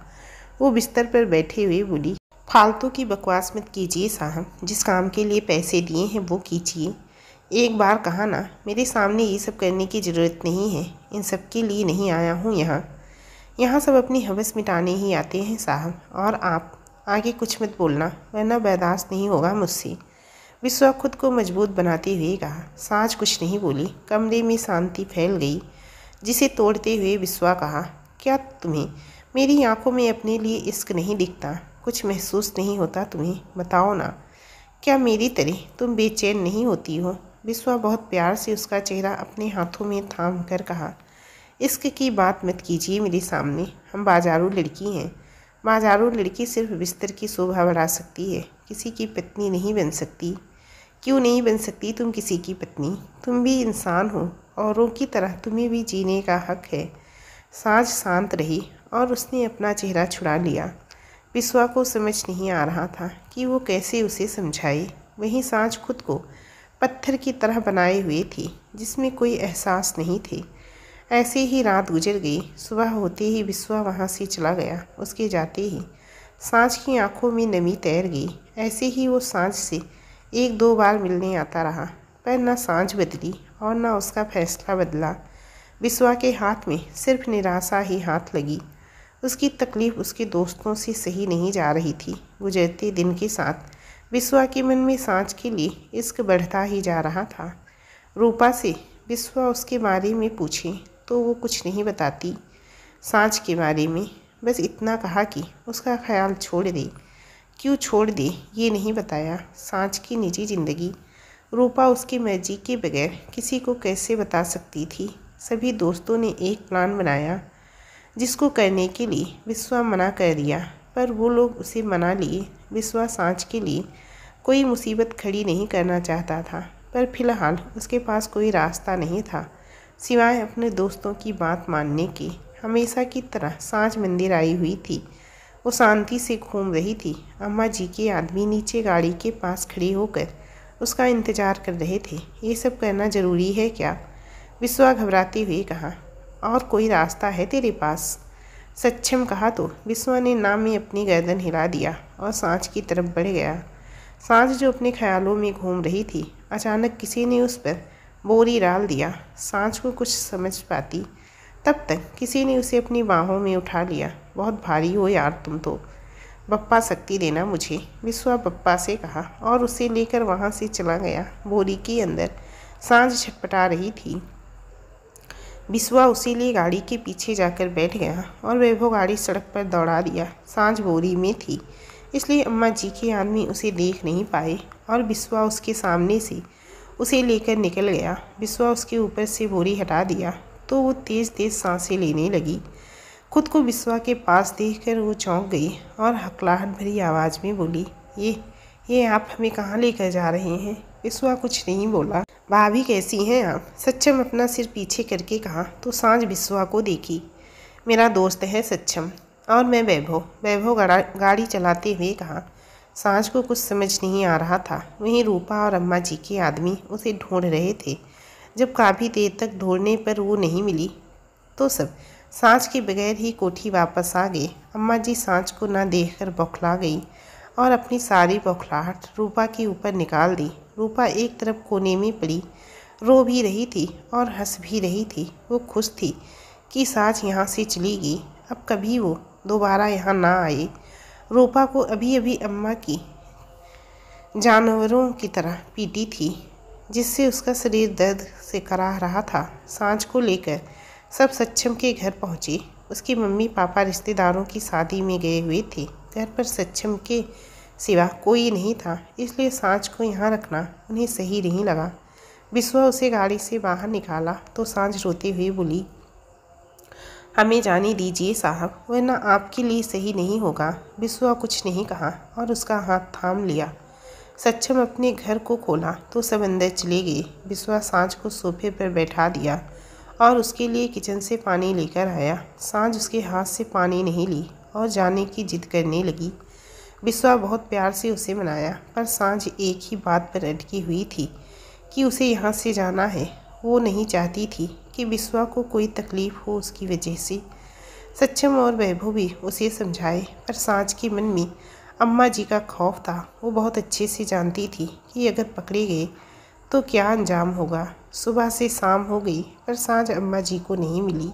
वो बिस्तर पर बैठे हुए बोली फालतू की बकवास मत कीजिए साहब जिस काम के लिए पैसे दिए हैं वो कीजिए एक बार कहा ना मेरे सामने ये सब करने की ज़रूरत नहीं है इन सब के लिए नहीं आया हूँ यहाँ यहाँ सब अपनी हवस मिटाने ही आते हैं साहब और आप आगे कुछ मत बोलना वरना बर्दाश्त नहीं होगा मुझसे विश्वा खुद को मजबूत बनाते हुए कहा साँझ कुछ नहीं बोली कमरे में शांति फैल गई जिसे तोड़ते हुए विश्वा कहा क्या तुम्हें मेरी आंखों में अपने लिए इश्क नहीं दिखता कुछ महसूस नहीं होता तुम्हें बताओ ना क्या मेरी तरह तुम बेचैन नहीं होती हो विश्वा बहुत प्यार से उसका चेहरा अपने हाथों में थाम कर कहा इश्क की बात मत कीजिए मेरे सामने हम बाजारू लड़की हैं बाजारू लड़की सिर्फ बिस्तर की शोभा बढ़ा सकती है किसी की पत्नी नहीं बन सकती क्यों नहीं बन सकती तुम किसी की पत्नी तुम भी इंसान हो औरों की तरह तुम्हें भी जीने का हक है साँझ शांत रही और उसने अपना चेहरा छुड़ा लिया बिस्वा को समझ नहीं आ रहा था कि वो कैसे उसे समझाए वहीं सांझ खुद को पत्थर की तरह बनाए हुए थी जिसमें कोई एहसास नहीं थे ऐसे ही रात गुजर गई सुबह होते ही बिस्वा वहाँ से चला गया उसके जाते ही सांझ की आंखों में नमी तैर गई ऐसे ही वो सांझ से एक दो बार मिलने आता रहा पर न सांझ बदली और न उसका फैसला बदला बिस्वा के हाथ में सिर्फ निराशा ही हाथ लगी उसकी तकलीफ़ उसके दोस्तों से सही नहीं जा रही थी गुजरते दिन के साथ विश्वा के मन में सांच के लिए इश्क बढ़ता ही जा रहा था रूपा से विश्वा उसके बारे में पूछे तो वो कुछ नहीं बताती सांच के बारे में बस इतना कहा कि उसका ख्याल छोड़ दे क्यों छोड़ दे ये नहीं बताया सांच की निजी ज़िंदगी रूपा उसकी मर्जी के बगैर किसी को कैसे बता सकती थी सभी दोस्तों ने एक प्लान बनाया जिसको करने के लिए विश्वा मना कर दिया पर वो लोग उसे मना लिए विश्वा सांच के लिए कोई मुसीबत खड़ी नहीं करना चाहता था पर फिलहाल उसके पास कोई रास्ता नहीं था सिवाय अपने दोस्तों की बात मानने की हमेशा की तरह साँच मंदिर आई हुई थी वो शांति से घूम रही थी अम्मा जी के आदमी नीचे गाड़ी के पास खड़े होकर उसका इंतज़ार कर रहे थे ये सब करना ज़रूरी है क्या विश्वा घबराते हुए कहा और कोई रास्ता है तेरे पास सक्षम कहा तो विश्वा ने नाम में अपनी गर्दन हिला दिया और सांच की तरफ बढ़ गया साँझ जो अपने ख्यालों में घूम रही थी अचानक किसी ने उस पर बोरी डाल दिया सांच को कुछ समझ पाती तब तक किसी ने उसे अपनी बाहों में उठा लिया बहुत भारी हो यार तुम तो बप्पा शक्ति देना मुझे विश्वा बप्पा से कहा और उसे लेकर वहाँ से चला गया बोरी के अंदर सांझ छटपटा रही थी बिसुआ उसी लिए गाड़ी के पीछे जाकर बैठ गया और वैभव गाड़ी सड़क पर दौड़ा दिया सांझ बोरी में थी इसलिए अम्मा जी के आदमी उसे देख नहीं पाए और बिसुआ उसके सामने से उसे लेकर निकल गया बिसुआ उसके ऊपर से बोरी हटा दिया तो वो तेज़ तेज़ सांसें लेने लगी खुद को बिसुआ के पास देख वो चौंक गई और हकलाहट भरी आवाज़ में बोली ये ये आप हमें कहाँ लेकर जा रहे हैं विश्वा कुछ नहीं बोला भाभी कैसी हैं आप सच्चम अपना सिर पीछे करके कहा तो सांझ बिस्वा को देखी मेरा दोस्त है सच्चम और मैं वैभव वैभव गाड़ी चलाते हुए कहा सांझ को कुछ समझ नहीं आ रहा था वहीं रूपा और अम्मा जी के आदमी उसे ढूंढ रहे थे जब काफ़ी देर तक ढूंढने पर वो नहीं मिली तो सब सांझ के बगैर ही कोठी वापस आ गए अम्मा जी सांझ को ना देखकर बौखला गई और अपनी सारी बौखलाहट रूपा के ऊपर निकाल दी रूपा एक तरफ कोने में पड़ी रो भी रही थी और हंस भी रही थी वो खुश थी कि साँच यहाँ से चली गई अब कभी वो दोबारा यहाँ ना आए रूपा को अभी अभी अम्मा की जानवरों की तरह पीटी थी जिससे उसका शरीर दर्द से कराह रहा था साँझ को लेकर सब सक्षम के घर पहुँचे उसकी मम्मी पापा रिश्तेदारों की शादी में गए हुए थे घर पर सक्षम के सिवा कोई नहीं था इसलिए सांझ को यहाँ रखना उन्हें सही नहीं लगा बिस्वा उसे गाड़ी से बाहर निकाला तो सांझ रोते हुए बोली हमें जाने दीजिए साहब वरना आपके लिए सही नहीं होगा बिस्वा कुछ नहीं कहा और उसका हाथ थाम लिया सक्षम अपने घर को खोला तो सब अंदर चले गए बिस्वा सांझ को सोफे पर बैठा दिया और उसके लिए किचन से पानी लेकर आया सांझ उसके हाथ से पानी नहीं ली और जाने की जिद करने लगी बिस्वा बहुत प्यार से उसे मनाया पर सांझ एक ही बात पर अटकी हुई थी कि उसे यहाँ से जाना है वो नहीं चाहती थी कि बिस्वा को कोई तकलीफ़ हो उसकी वजह से सच्चम और वैभव भी उसे समझाए पर सांझ के मन में अम्मा जी का खौफ था वो बहुत अच्छे से जानती थी कि अगर पकड़े गए तो क्या अंजाम होगा सुबह से शाम हो गई पर सांझ अम्मा जी को नहीं मिली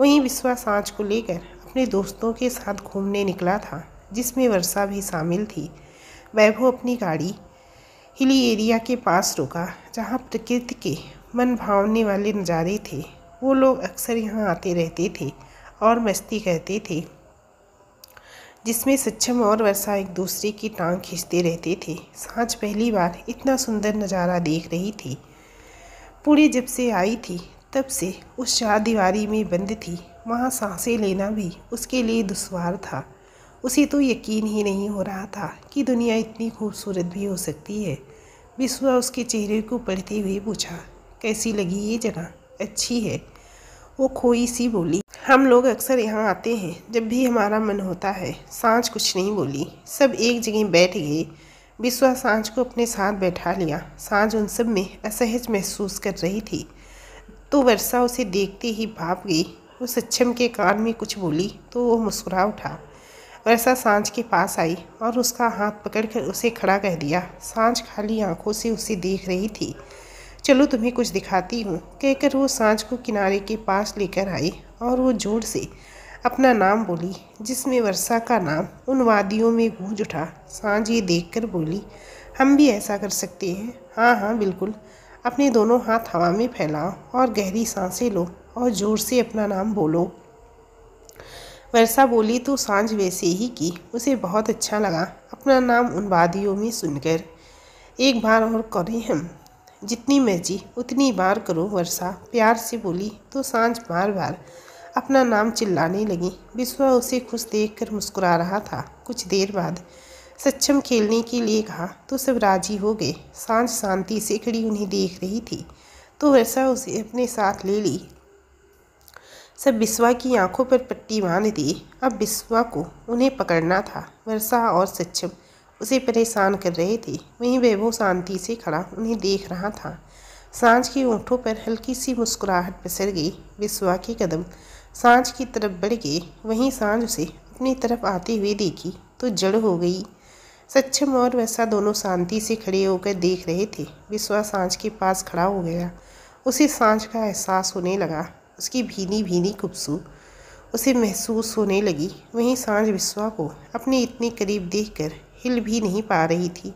वहीं विश्वा सांझ को लेकर अपने दोस्तों के साथ घूमने निकला था जिसमें वर्षा भी शामिल थी वैभव अपनी गाड़ी हिली एरिया के पास रुका जहाँ प्रकृति के मन भावने वाले नज़ारे थे वो लोग अक्सर यहाँ आते रहते थे और मस्ती करते थे जिसमें सक्षम और वर्षा एक दूसरे की टांग खींचते रहते थे सांझ पहली बार इतना सुंदर नज़ारा देख रही थी पूरी जब से आई थी तब से उस चार दीवारी में बंद थी वहाँ सांसें लेना भी उसके लिए दुश्वार था उसे तो यकीन ही नहीं हो रहा था कि दुनिया इतनी खूबसूरत भी हो सकती है विश्वा उसके चेहरे को पढ़ते हुए पूछा कैसी लगी ये जगह अच्छी है वो खोई सी बोली हम लोग अक्सर यहाँ आते हैं जब भी हमारा मन होता है सांझ कुछ नहीं बोली सब एक जगह बैठ गए विश्वा सांझ को अपने साथ बैठा लिया सांझ उन सब में असहज महसूस कर रही थी तो वर्षा उसे देखते ही भाप गई वो सक्षम के कान में कुछ बोली तो वो मुस्कुरा उठा वर्षा सांझ के पास आई और उसका हाथ पकड़कर उसे खड़ा कह दिया सांझ खाली आंखों से उसे देख रही थी चलो तुम्हें कुछ दिखाती हूँ कहकर वो सांझ को किनारे के पास लेकर आई और वो जोर से अपना नाम बोली जिसमें वर्षा का नाम उन वादियों में गूंज उठा सांझ ये देख कर बोली हम भी ऐसा कर सकते हैं हाँ हाँ बिल्कुल अपने दोनों हाथ हवा में फैलाओ और गहरी सांसें लो और ज़ोर से अपना नाम बोलो वर्षा बोली तो सांझ वैसे ही की उसे बहुत अच्छा लगा अपना नाम उन वादियों में सुनकर एक बार और करें हम जितनी मर्जी उतनी बार करो वर्षा प्यार से बोली तो सांझ बार बार अपना नाम चिल्लाने लगी विश्वा उसे खुश देखकर मुस्कुरा रहा था कुछ देर बाद सक्षम खेलने के लिए कहा तो सब राजी हो गए सांझ शांति से खड़ी उन्हें देख रही थी तो वर्षा उसे अपने साथ ले ली सब बिस्वा की आंखों पर पट्टी बांध दी अब बिस्वा को उन्हें पकड़ना था वर्षा और सक्षम उसे परेशान कर रहे थे वहीं वैभव शांति से खड़ा उन्हें देख रहा था सांझ की ऊँटों पर हल्की सी मुस्कुराहट पसर गई बिस्वा के कदम सांझ की तरफ बढ़ गए वहीं सांझ उसे अपनी तरफ आते हुए देखी तो जड़ हो गई सक्षम और वैसा दोनों शांति से खड़े होकर देख रहे थे बिस्वा सांझ के पास खड़ा हो गया उसे सांझ का एहसास होने लगा उसकी भीनी भीनी खुबसू उसे महसूस होने लगी वहीं सांझ विश्वा को अपने इतने करीब देखकर हिल भी नहीं पा रही थी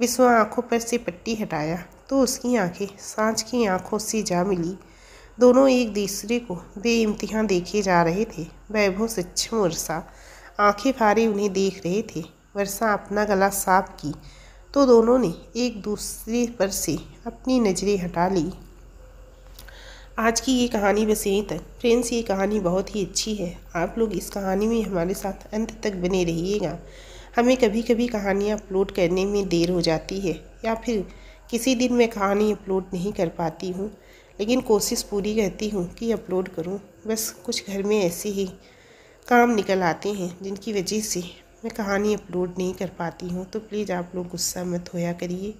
विश्वा आंखों पर से पट्टी हटाया तो उसकी आंखें सांझ की आंखों से जा मिली दोनों एक दूसरे को बेइम्तिहा देखे जा रहे थे वैभव सक्षम वर्षा आंखें फारे उन्हें देख रहे थे वर्षा अपना गला साफ की तो दोनों ने एक दूसरे पर से अपनी नज़रें हटा ली आज की ये कहानी बस यहीं तक फ्रेंड्स ये कहानी बहुत ही अच्छी है आप लोग इस कहानी में हमारे साथ अंत तक बने रहिएगा हमें कभी कभी कहानियाँ अपलोड करने में देर हो जाती है या फिर किसी दिन मैं कहानी अपलोड नहीं कर पाती हूँ लेकिन कोशिश पूरी करती हूँ कि अपलोड करूँ बस कुछ घर में ऐसे ही काम निकल आते हैं जिनकी वजह से मैं कहानी अपलोड नहीं कर पाती हूँ तो प्लीज़ आप लोग गुस्सा मत होया करिए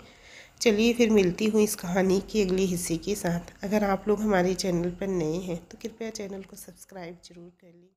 चलिए फिर मिलती हूँ इस कहानी के अगले हिस्से के साथ अगर आप लोग हमारे चैनल पर नए हैं तो कृपया चैनल को सब्सक्राइब जरूर कर लें